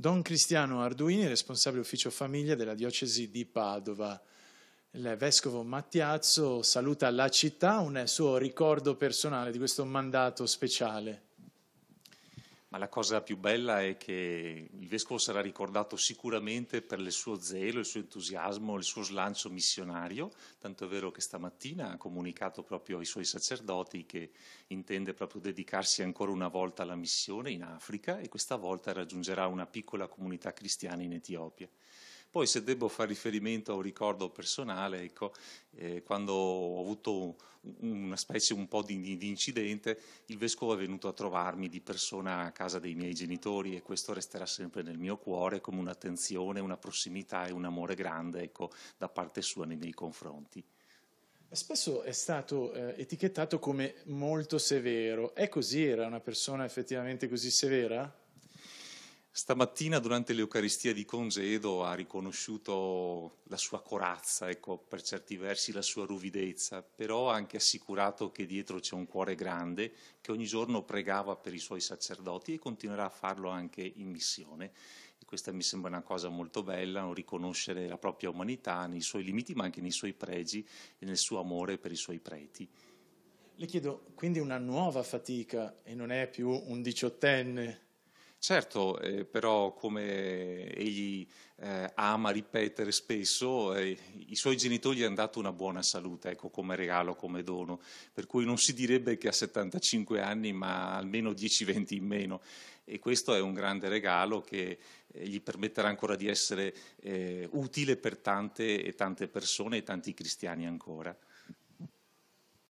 Don Cristiano Arduini, responsabile ufficio famiglia della diocesi di Padova. Il vescovo Mattiazzo saluta la città, un suo ricordo personale di questo mandato speciale ma la cosa più bella è che il vescovo sarà ricordato sicuramente per il suo zelo, il suo entusiasmo, il suo slancio missionario, tanto è vero che stamattina ha comunicato proprio ai suoi sacerdoti che intende proprio dedicarsi ancora una volta alla missione in Africa e questa volta raggiungerà una piccola comunità cristiana in Etiopia. Poi se devo fare riferimento a un ricordo personale, ecco, eh, quando ho avuto una specie un po' di, di, incidente, il vescovo è venuto a trovarmi di persona a casa dei miei genitori e questo resterà sempre nel mio cuore come un'attenzione, una prossimità e un amore grande ecco, da parte sua nei miei confronti. Spesso è stato eh, etichettato come molto severo. È così? Era una persona effettivamente così severa? Stamattina durante l'Eucaristia di congedo ha riconosciuto la sua corazza, ecco, per certi versi la sua ruvidezza, però ha anche assicurato che dietro c'è un cuore grande che ogni giorno pregava per i suoi sacerdoti e continuerà a farlo anche in missione. E questa mi sembra una cosa molto bella, riconoscere la propria umanità nei suoi limiti, ma anche nei suoi pregi e nel suo amore per i suoi preti. Le chiedo quindi una nuova fatica e non è più un diciottenne Certo, eh, però come egli eh, ama ripetere spesso, eh, i suoi genitori gli hanno dato una buona salute, ecco, come regalo, come dono, per cui non si direbbe che ha 75 anni, ma almeno 10-20 in meno. E questo è un grande regalo che eh, gli permetterà ancora di essere eh, utile per tante e tante persone e tanti cristiani ancora.